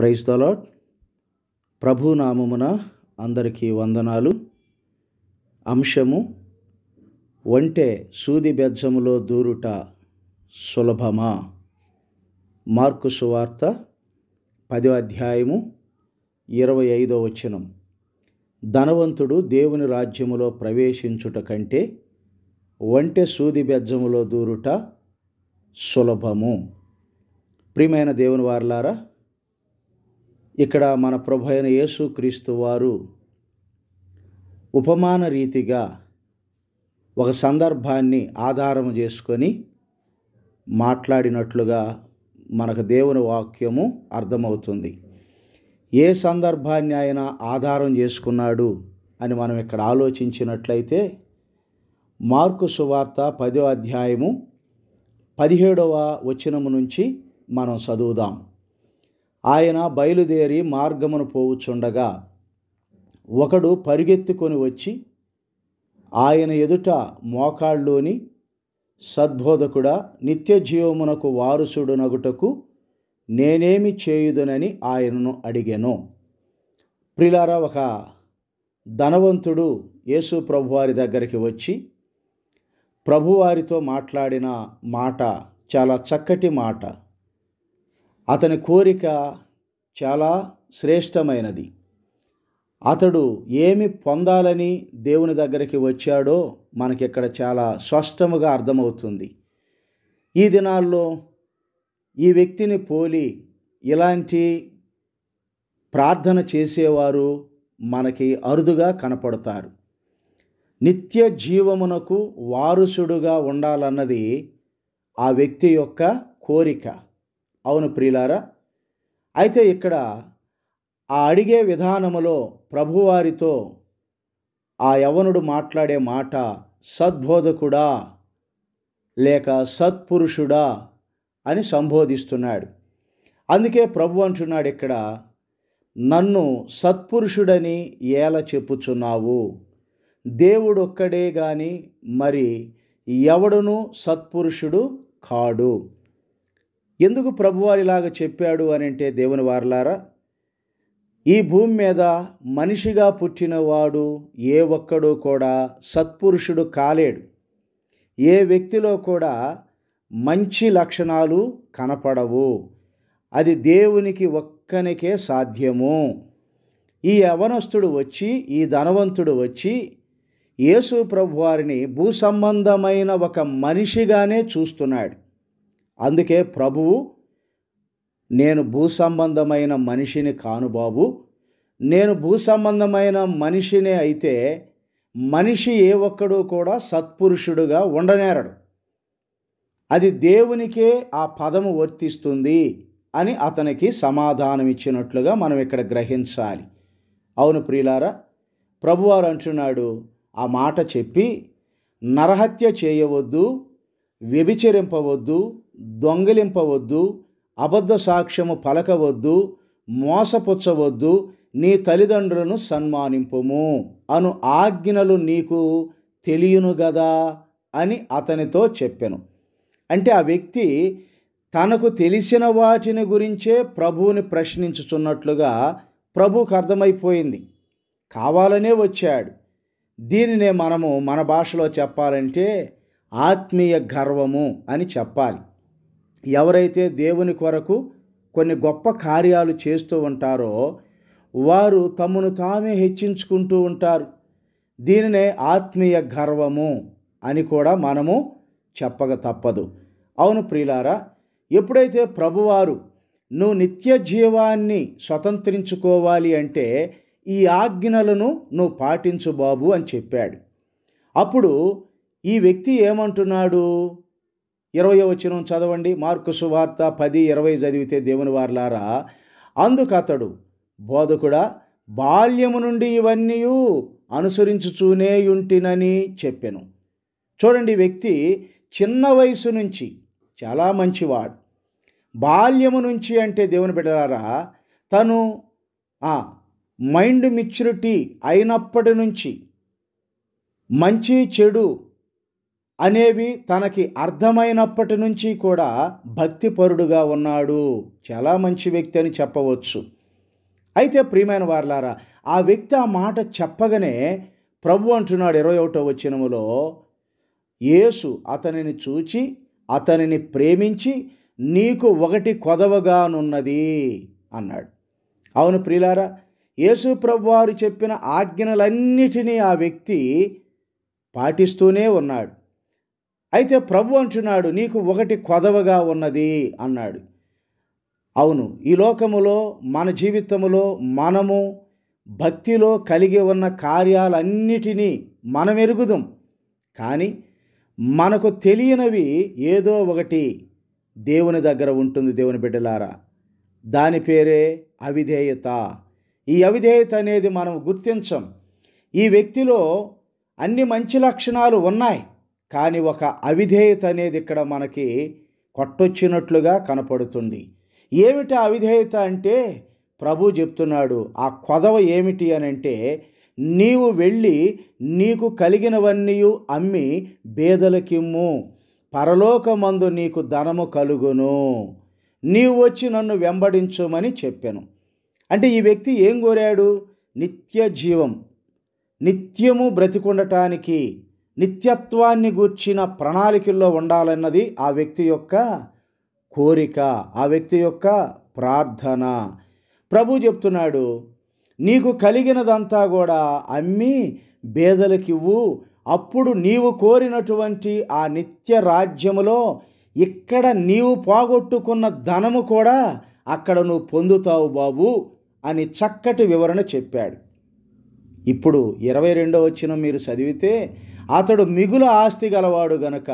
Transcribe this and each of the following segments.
praise the ప్రభునామమున అందరికీ వందనాలు అంశము ఒంటే సూది బెజ్జములో దూరుట సులభమా మార్కు సువార్త పదో అధ్యాయము ఇరవై ఐదో వచనం ధనవంతుడు దేవుని రాజ్యములో ప్రవేశించుట కంటే ఒంటె సూది బెజ్జములో దూరుట సులభము ప్రియమైన దేవుని వార్లారా ఇక్కడ మన ప్రభు అయిన క్రీస్తు వారు ఉపమాన రీతిగా ఒక సందర్భాన్ని ఆధారం చేసుకొని మాట్లాడినట్లుగా మనకు దేవుని వాక్యము అర్థమవుతుంది ఏ సందర్భాన్ని ఆయన ఆధారం చేసుకున్నాడు అని మనం ఇక్కడ ఆలోచించినట్లయితే మార్కు సువార్త పదో అధ్యాయము పదిహేడవ వచనము నుంచి మనం చదువుదాం ఆయన బయలుదేరి మార్గమును పోవుచుండగా ఒకడు పరిగెత్తుకొని వచ్చి ఆయన ఎదుట మోకాళ్ళలోని సద్బోధకుడా నిత్య జీవమునకు నగుటకు నేనేమి చేయుదునని ఆయనను అడిగాను ప్రిలారా ఒక ధనవంతుడు యేసు ప్రభువారి దగ్గరికి వచ్చి ప్రభువారితో మాట్లాడిన మాట చాలా చక్కటి మాట అతని కోరిక చాలా శ్రేష్టమైనది అతడు ఏమి పొందాలని దేవుని దగ్గరికి వచ్చాడో మనకిక్కడ చాలా స్పష్టముగా అర్థమవుతుంది ఈ దినాల్లో ఈ వ్యక్తిని పోలి ఇలాంటి ప్రార్థన చేసేవారు మనకి అరుదుగా కనపడతారు నిత్య జీవమునకు వారసుడుగా ఉండాలన్నది ఆ వ్యక్తి యొక్క కోరిక అవును ప్రియులారా అయితే ఇక్కడ ఆ అడిగే విధానములో ప్రభువారితో ఆ యవనుడు మాట్లాడే మాట సద్బోధకుడా లేక సత్పురుషుడా అని సంబోధిస్తున్నాడు అందుకే ప్రభు అంటున్నాడు ఇక్కడ నన్ను సత్పురుషుడని ఎలా చెప్పుచున్నావు దేవుడొక్కడే కానీ మరి ఎవడునూ సత్పురుషుడు కాడు ఎందుకు ప్రభువారిలాగా చెప్పాడు అని అంటే దేవుని వారలారా ఈ భూమి మీద మనిషిగా పుట్టినవాడు ఏ ఒక్కడూ కూడా సత్పురుషుడు కాలేడు ఏ వ్యక్తిలో కూడా మంచి లక్షణాలు కనపడవు అది దేవునికి ఒక్కనికే సాధ్యము ఈ యవనస్తుడు వచ్చి ఈ ధనవంతుడు వచ్చి యేసు ప్రభువారిని భూ సంబంధమైన ఒక మనిషిగానే చూస్తున్నాడు అందుకే ప్రభువు నేను భూసంబంధమైన మనిషిని కాను బాబు నేను భూసంబంధమైన మనిషినే అయితే మనిషి ఏ ఒక్కడు కూడా సత్పురుషుడుగా ఉండనేరడు అది దేవునికే ఆ పదము వర్తిస్తుంది అని అతనికి సమాధానం ఇచ్చినట్లుగా మనం ఇక్కడ గ్రహించాలి అవును ప్రియులారా ప్రభువారు అంటున్నాడు ఆ మాట చెప్పి నరహత్య చేయవద్దు వ్యభిచరింపవద్దు దొంగిలింపవద్దు అబద్ధ సాక్ష్యము పలకవద్దు మోసపుచ్చవద్దు నీ తల్లిదండ్రులను సన్మానింపుము అను ఆజ్ఞలు నీకు తెలియను గదా అని అతనితో చెప్పెను అంటే ఆ వ్యక్తి తనకు తెలిసిన వాటిని గురించే ప్రభువుని ప్రశ్నించుచున్నట్లుగా ప్రభుకు అర్థమైపోయింది కావాలనే వచ్చాడు దీనినే మనము మన భాషలో చెప్పాలంటే ఆత్మీయ గర్వము అని చెప్పాలి ఎవరైతే దేవుని కొరకు కొన్ని గొప్ప కార్యాలు చేస్తూ ఉంటారో వారు తమను తామే హెచ్చించుకుంటూ ఉంటారు దీనినే ఆత్మీయ గర్వము అని కూడా మనము చెప్పక తప్పదు అవును ప్రియులారా ఎప్పుడైతే ప్రభువారు నువ్వు నిత్య జీవాన్ని స్వతంత్రించుకోవాలి అంటే ఈ ఆజ్ఞలను నువ్వు పాటించు బాబు అని చెప్పాడు అప్పుడు ఈ వ్యక్తి ఏమంటున్నాడు ఇరవై వచ్చిన చదవండి మార్కు సువార్త పది ఇరవై చదివితే దేవుని వార్లారా అందుకు అతడు బోధకుడా బాల్యము నుండి ఇవన్నీ అనుసరించుచూనే ఉంటినని చెప్పాను చూడండి వ్యక్తి చిన్న వయసు నుంచి చాలా మంచివాడు బాల్యము నుంచి అంటే దేవుని బిడ్డలారా తను మైండ్ మెచ్యూరిటీ అయినప్పటి నుంచి మంచి చెడు అనేవి తనకి అర్థమైనప్పటి నుంచి కూడా భక్తిపరుడుగా ఉన్నాడు చాలా మంచి వ్యక్తి అని చెప్పవచ్చు అయితే ప్రియమైన వార్లారా ఆ వ్యక్తి ఆ మాట చెప్పగానే ప్రభు అంటున్నాడు ఇరవై ఒకటో వచ్చినములో యేసు అతనిని చూచి అతనిని ప్రేమించి నీకు ఒకటి కొదవగానున్నది అన్నాడు అవును ప్రియులారా యేసు ప్రభువారు చెప్పిన ఆజ్ఞలన్నిటినీ ఆ వ్యక్తి పాటిస్తూనే ఉన్నాడు అయితే ప్రభు అంటున్నాడు నీకు ఒకటి కొదవగా ఉన్నది అన్నాడు అవును ఈ లోకములో మన జీవితములో మనము భక్తిలో కలిగి ఉన్న కార్యాలన్నిటినీ మనం ఎరుగుదాం కానీ మనకు తెలియనివి ఏదో ఒకటి దేవుని దగ్గర ఉంటుంది దేవుని బిడ్డలారా దాని పేరే అవిధేయత ఈ అవిధేయత అనేది మనం గుర్తించం ఈ వ్యక్తిలో అన్ని మంచి లక్షణాలు ఉన్నాయి కానీ ఒక అవిధేయత అనేది ఇక్కడ మనకి కొట్టొచ్చినట్లుగా కనపడుతుంది ఏమిటి అవిధేయత అంటే ప్రభు చెప్తున్నాడు ఆ కొదవ ఏమిటి అని అంటే నీవు వెళ్ళి నీకు కలిగినవన్నీ అమ్మి బేదలకిమ్ము పరలోకమందు నీకు ధనము కలుగును నీవు వచ్చి నన్ను వెంబడించుమని చెప్పాను అంటే ఈ వ్యక్తి ఏం కోరాడు నిత్య జీవం నిత్యము బ్రతికుండటానికి నిత్యత్వాన్ని గూర్చిన ప్రణాళికల్లో ఉండాలన్నది ఆ వ్యక్తి యొక్క కోరిక ఆ వ్యక్తి యొక్క ప్రార్థన ప్రభు చెప్తున్నాడు నీకు కలిగినదంతా కూడా అమ్మి బేదలకివ్వు అప్పుడు నీవు కోరినటువంటి ఆ నిత్య రాజ్యములో ఇక్కడ నీవు పోగొట్టుకున్న ధనము కూడా అక్కడ నువ్వు పొందుతావు బాబు అని చక్కటి వివరణ చెప్పాడు ఇప్పుడు ఇరవై రెండో వచ్చిన మీరు చదివితే అతడు మిగుల ఆస్తి గలవాడు గనక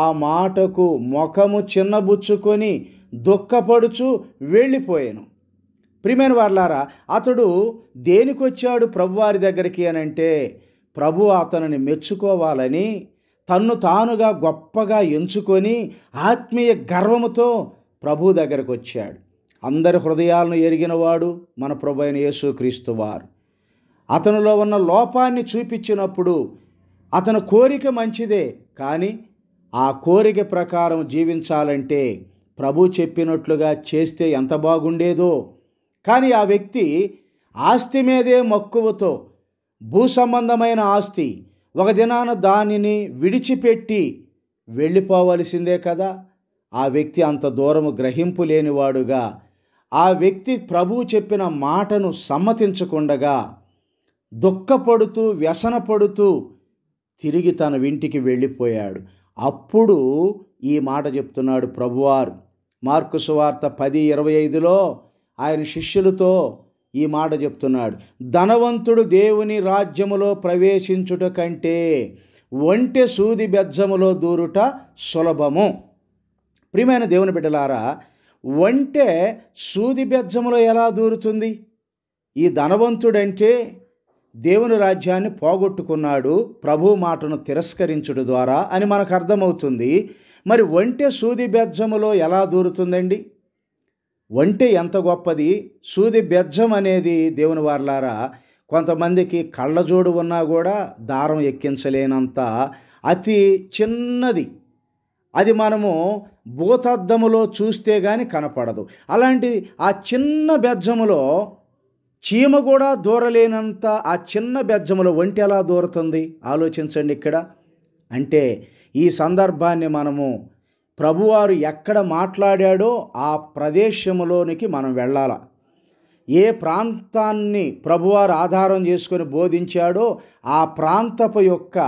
ఆ మాటకు ముఖము చిన్నబుచ్చుకొని దుఃఖపడుచు వెళ్ళిపోయాను ప్రిమైన వార్లారా అతడు దేనికొచ్చాడు ప్రభువారి దగ్గరికి అని అంటే ప్రభు అతనిని మెచ్చుకోవాలని తన్ను తానుగా గొప్పగా ఎంచుకొని ఆత్మీయ గర్వముతో ప్రభు దగ్గరకు వచ్చాడు అందరి హృదయాలను ఎరిగినవాడు మన ప్రభు అయిన యేసుక్రీస్తు వారు అతనిలో ఉన్న లోపాన్ని చూపించినప్పుడు అతను కోరిక మంచిదే కానీ ఆ కోరిక ప్రకారం జీవించాలంటే ప్రభు చెప్పినట్లుగా చేస్తే ఎంత బాగుండేదో కానీ ఆ వ్యక్తి ఆస్తి మీదే మక్కువతో భూ సంబంధమైన ఆస్తి ఒక దినాన దానిని విడిచిపెట్టి వెళ్ళిపోవలసిందే కదా ఆ వ్యక్తి అంత దూరము గ్రహింపు లేనివాడుగా ఆ వ్యక్తి ప్రభువు చెప్పిన మాటను సమ్మతించకుండగా దుఃఖపడుతూ వ్యసనపడుతూ తిరిగి తన ఇంటికి వెళ్ళిపోయాడు అప్పుడు ఈ మాట చెప్తున్నాడు ప్రభువారు మార్కు సువార్త పది ఇరవై ఐదులో ఆయన శిష్యులతో ఈ మాట చెప్తున్నాడు ధనవంతుడు దేవుని రాజ్యములో ప్రవేశించుట కంటే ఒంటె సూది బెజ్జములో దూరుట సులభము ప్రియమైన దేవుని బిడ్డలారా ఒంటె సూది బెజ్జములో ఎలా దూరుతుంది ఈ ధనవంతుడంటే దేవుని రాజ్యాన్ని పోగొట్టుకున్నాడు ప్రభు మాటను తిరస్కరించడం ద్వారా అని మనకు అర్థమవుతుంది మరి ఒంటె సూది బెజ్జములో ఎలా దూరుతుందండి ఒంటె ఎంత గొప్పది సూది బెజ్జం అనేది దేవుని వార్లారా కొంతమందికి కళ్ళజోడు ఉన్నా కూడా దారం ఎక్కించలేనంత అతి చిన్నది అది మనము భూతద్దములో చూస్తే కానీ కనపడదు అలాంటి ఆ చిన్న బెజ్జములో చీమ కూడా దూరలేనంత ఆ చిన్న బెజ్జముల ఒంటి ఎలా దూరుతుంది ఆలోచించండి ఇక్కడ అంటే ఈ సందర్భాన్ని మనము ప్రభువారు ఎక్కడ మాట్లాడాడో ఆ ప్రదేశంలోనికి మనం వెళ్ళాల ఏ ప్రాంతాన్ని ప్రభువారు ఆధారం చేసుకొని బోధించాడో ఆ ప్రాంతపు యొక్క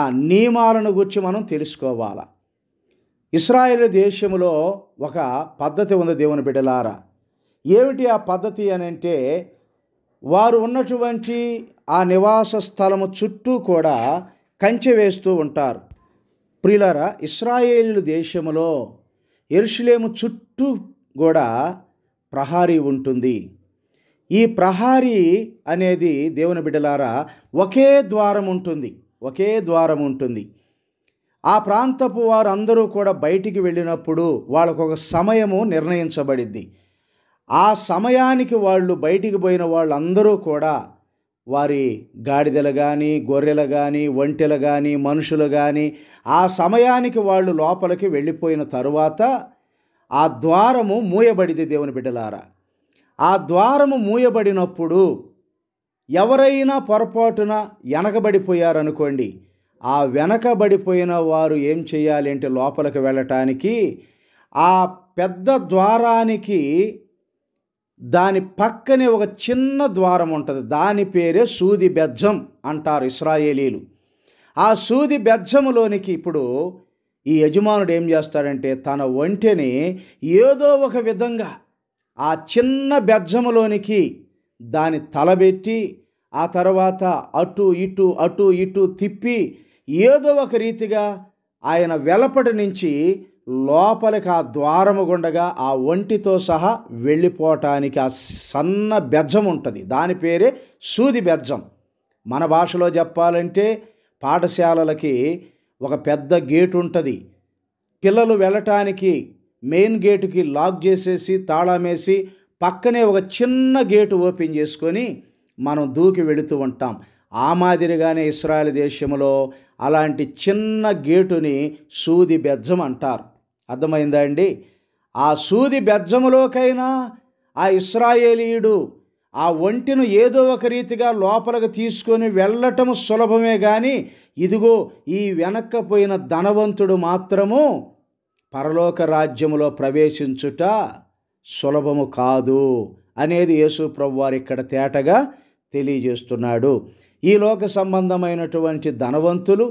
ఆ నియమాలను గురించి మనం తెలుసుకోవాలి ఇస్రాయేల్ దేశంలో ఒక పద్ధతి ఉంది దేవుని బిడ్డలారా ఏమిటి ఆ పద్ధతి అని అంటే వారు ఉన్నటువంటి ఆ నివాస స్థలము చుట్టూ కూడా కంచె వేస్తూ ఉంటారు ప్రిలరా ఇస్రాయేలు దేశములో ఎరుషులేము చుట్టూ కూడా ప్రహారీ ఉంటుంది ఈ ప్రహారీ అనేది దేవుని బిడ్డలారా ఒకే ద్వారం ఉంటుంది ఒకే ద్వారం ఉంటుంది ఆ ప్రాంతపు వారు అందరూ కూడా బయటికి వెళ్ళినప్పుడు వాళ్ళకు ఒక సమయము నిర్ణయించబడింది ఆ సమయానికి వాళ్ళు బయటికి పోయిన వాళ్ళందరూ కూడా వారి గాడిదలు కానీ గొర్రెలు కానీ ఒంటెలు కానీ మనుషులు కానీ ఆ సమయానికి వాళ్ళు లోపలికి వెళ్ళిపోయిన తరువాత ఆ ద్వారము మూయబడిది దేవుని బిడ్డలారా ఆ ద్వారము మూయబడినప్పుడు ఎవరైనా పొరపాటున వెనకబడిపోయారనుకోండి ఆ వెనకబడిపోయిన వారు ఏం చేయాలి అంటే లోపలికి వెళ్ళటానికి ఆ పెద్ద ద్వారానికి దాని పక్కనే ఒక చిన్న ద్వారం ఉంటుంది దాని పేరే సూది బెజ్జం అంటారు ఇస్రాయేలీలు ఆ సూది బెజ్జములోనికి ఇప్పుడు ఈ యజమానుడు ఏం చేస్తాడంటే తన ఒంటిని ఏదో ఒక విధంగా ఆ చిన్న బెజ్జములోనికి దాని తలబెట్టి ఆ తర్వాత అటు ఇటు అటు ఇటు తిప్పి ఏదో ఒక రీతిగా ఆయన వెలపడి నుంచి లోపలికి ఆ ద్వారము గుండగా ఆ ఒంటితో సహా వెళ్ళిపోవటానికి ఆ సన్న బెజ్జం ఉంటుంది దాని పేరే సూది బెజ్జం మన భాషలో చెప్పాలంటే పాఠశాలలకి ఒక పెద్ద గేట్ ఉంటుంది పిల్లలు వెళ్ళటానికి మెయిన్ గేటుకి లాక్ చేసేసి తాళమేసి పక్కనే ఒక చిన్న గేటు ఓపెన్ చేసుకొని మనం దూకి వెళుతూ ఉంటాం ఆ మాదిరిగానే ఇస్రాయల్ దేశంలో అలాంటి చిన్న గేటుని సూది బెజ్జం అంటారు అర్థమైందా అండి ఆ సూది బెజ్జములోకైనా ఆ ఇస్రాయేలీయుడు ఆ ఒంటిను ఏదో ఒక రీతిగా లోపలకు తీసుకొని వెళ్ళటం సులభమే కానీ ఇదిగో ఈ వెనక్కపోయిన ధనవంతుడు మాత్రము పరలోక రాజ్యములో ప్రవేశించుట సులభము కాదు అనేది యేసు ప్రభువారు ఇక్కడ తేటగా తెలియజేస్తున్నాడు ఈ లోక సంబంధమైనటువంటి ధనవంతులు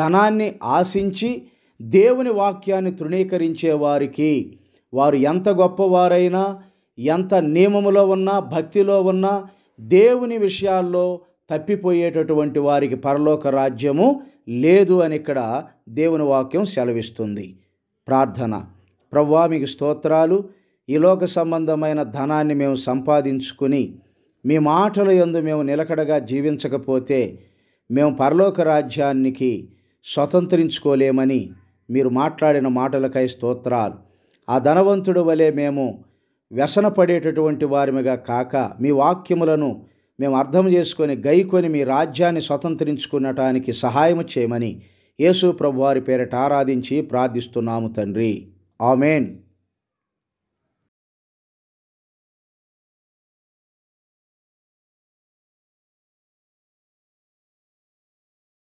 ధనాన్ని ఆశించి దేవుని వాక్యాన్ని తృణీకరించే వారికి వారు ఎంత గొప్పవారైనా ఎంత నియమములో ఉన్నా భక్తిలో ఉన్నా దేవుని విషయాల్లో తప్పిపోయేటటువంటి వారికి పరలోక రాజ్యము లేదు అని ఇక్కడ దేవుని వాక్యం సెలవిస్తుంది ప్రార్థన ప్రవ్వా మీకు స్తోత్రాలు ఈ లోక సంబంధమైన ధనాన్ని మేము సంపాదించుకుని మీ మాటల ఎందు మేము నిలకడగా జీవించకపోతే మేము పరలోక రాజ్యానికి స్వతంత్రించుకోలేమని మీరు మాట్లాడిన మాటలకై స్తోత్రాలు ఆ ధనవంతుడు వలె మేము వ్యసనపడేటటువంటి వారిమిగా కాక మీ వాక్యములను మేము అర్థం చేసుకొని గైకొని మీ రాజ్యాన్ని స్వతంత్రించుకునటానికి సహాయం చేయమని యేసు ప్రభువారి పేరిట ఆరాధించి ప్రార్థిస్తున్నాము తండ్రి ఆమెన్